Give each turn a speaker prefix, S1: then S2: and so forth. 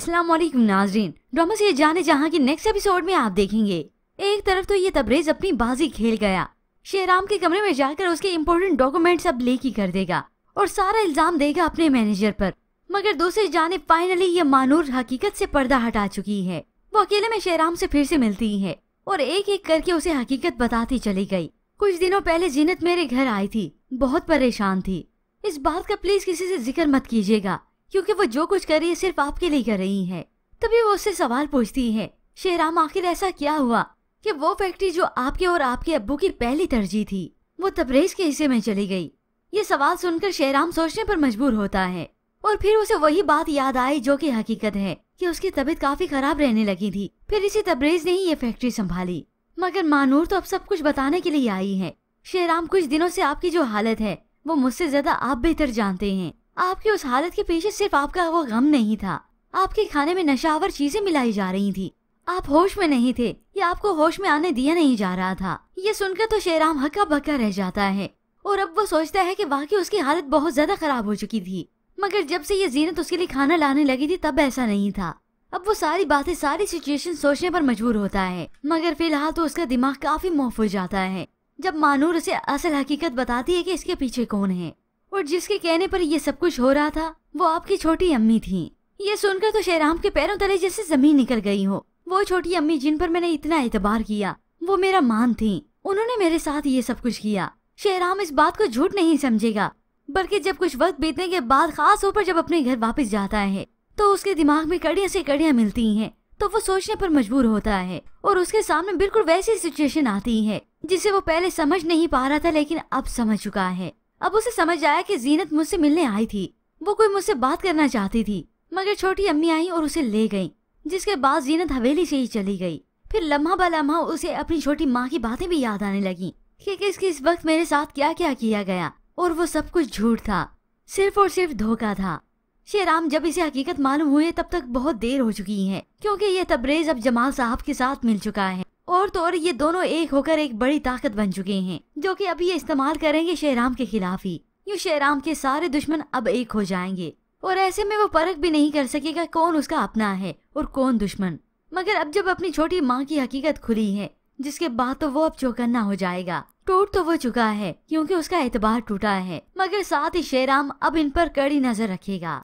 S1: असलम नाजरीन ड्रामा से जाने जहाँ की नेक्स्ट एपिसोड में आप देखेंगे एक तरफ तो ये तबरेज अपनी बाजी खेल गया शेराम के कमरे में जाकर उसके इम्पोर्टेंट डॉक्यूमेंट सब ही कर देगा और सारा इल्जाम देगा अपने मैनेजर पर मगर दूसरी जाने फाइनली ये मानूर हकीकत से पर्दा हटा चुकी है वो अकेले में शेराम से फिर से मिलती है और एक एक करके उसे हकीकत बताती चली गई कुछ दिनों पहले जीनत मेरे घर आई थी बहुत परेशान थी इस बात का प्लीज किसी से जिक्र मत कीजिएगा क्योंकि वो जो कुछ कर रही है सिर्फ आपके लिए कर रही है तभी वो उससे सवाल पूछती है शेराम आखिर ऐसा क्या हुआ कि वो फैक्ट्री जो आपके और आपके अब्बू की पहली तरजीह थी वो तबरेज के हिस्से में चली गई ये सवाल सुनकर शेराम सोचने पर मजबूर होता है और फिर उसे वही बात याद आई जो कि हकीकत है कि उसकी तबीयत काफी खराब रहने लगी थी फिर इसी तबरेज ने ही ये फैक्ट्री संभाली मगर मानूर तो अब सब कुछ बताने के लिए आई है शेराम कुछ दिनों से आपकी जो हालत है वो मुझसे ज्यादा आप बेहतर जानते हैं आपकी उस हालत के पीछे सिर्फ आपका वो गम नहीं था आपके खाने में नशावर चीजें मिलाई जा रही थी आप होश में नहीं थे या आपको होश में आने दिया नहीं जा रहा था ये सुनकर तो शेराम हक्का बक्का रह जाता है और अब वो सोचता है कि वाकई उसकी हालत बहुत ज्यादा खराब हो चुकी थी मगर जब से ये जीनत उसके लिए खाना लाने लगी थी तब ऐसा नहीं था अब वो सारी बातें सारी सिचुएशन सोचने पर मजबूर होता है मगर फिलहाल तो उसका दिमाग काफी मौफ हो जाता है जब मानूर उसे असल हकीकत बताती है कि इसके पीछे कौन है और जिसके कहने पर यह सब कुछ हो रहा था वो आपकी छोटी अम्मी थी ये सुनकर तो शेराम के पैरों तले जैसे जमीन निकल गई हो वो छोटी अम्मी जिन पर मैंने इतना एतबार किया वो मेरा मान थी उन्होंने मेरे साथ ये सब कुछ किया शेराम इस बात को झूठ नहीं समझेगा बल्कि जब कुछ वक्त बीतने के बाद खास होकर जब अपने घर वापस जाता है तो उसके दिमाग में कड़ियाँ से कड़ियाँ मिलती हैं तो वो सोचने पर मजबूर होता है और उसके सामने बिल्कुल वैसी सिचुएशन आती है जिसे वो पहले समझ नहीं पा रहा था लेकिन अब समझ चुका है अब उसे समझ आया कि जीनत मुझसे मिलने आई थी वो कोई मुझसे बात करना चाहती थी मगर छोटी अम्मी आई और उसे ले गई जिसके बाद जीनत हवेली से ही चली गई फिर लम्हा ब लम्हा उसे अपनी छोटी माँ की बातें भी याद आने लगी कि किस किस वक्त मेरे साथ क्या क्या किया गया और वो सब कुछ झूठ था सिर्फ और सिर्फ धोखा था शेराम जब इसे हकीकत मालूम हुए तब तक बहुत देर हो चुकी है क्योंकि ये तबरेज अब जमाल साहब के साथ मिल चुका है और तो और ये दोनों एक होकर एक बड़ी ताकत बन चुके हैं जो कि अब ये इस्तेमाल करेंगे शेराम के खिलाफ ही यू शेराम के सारे दुश्मन अब एक हो जाएंगे और ऐसे में वो परख भी नहीं कर सकेगा कौन उसका अपना है और कौन दुश्मन मगर अब जब अपनी छोटी माँ की हकीकत खुली है जिसके बाद तो वो अब चौकन्ना हो जाएगा टूट तो वो चुका है क्योंकि उसका एतबार टूटा है मगर साथ ही शेराम अब इन पर कड़ी नजर रखेगा